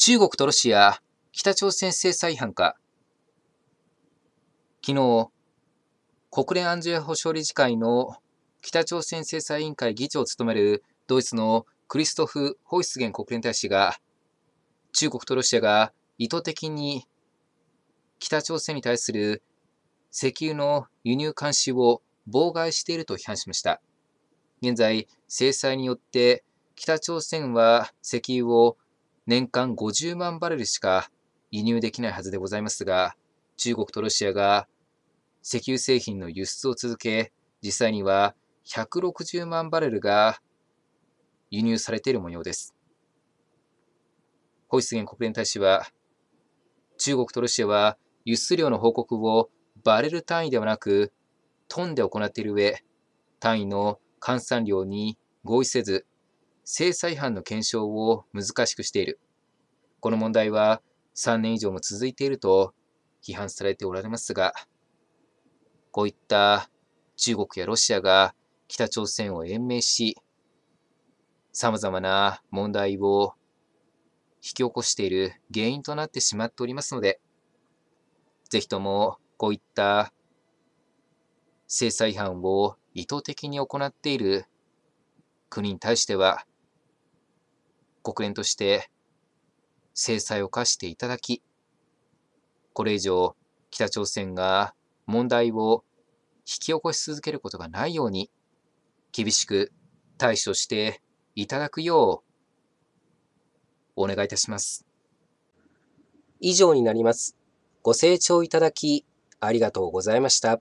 中国とロシア、北朝鮮制裁違反か。昨日、国連安全保障理事会の北朝鮮制裁委員会議長を務めるドイツのクリストフ・ホイスゲン国連大使が、中国とロシアが意図的に北朝鮮に対する石油の輸入監視を妨害していると批判しました。現在、制裁によって北朝鮮は石油を年間50万バレルしか輸入できないはずでございますが、中国とロシアが石油製品の輸出を続け、実際には160万バレルが輸入されている模様です。ホイスゲン国連大使は、中国とロシアは輸出量の報告をバレル単位ではなく、トンで行っている上、単位の換算量に合意せず、制裁犯の検証を難しくしている。この問題は3年以上も続いていると批判されておられますが、こういった中国やロシアが北朝鮮を延命し、様々な問題を引き起こしている原因となってしまっておりますので、ぜひともこういった制裁違を意図的に行っている国に対しては、国連として制裁を課していただき、これ以上北朝鮮が問題を引き起こし続けることがないように、厳しく対処していただくよう、お願いいたします。以上になります。ご清聴いただき、ありがとうございました。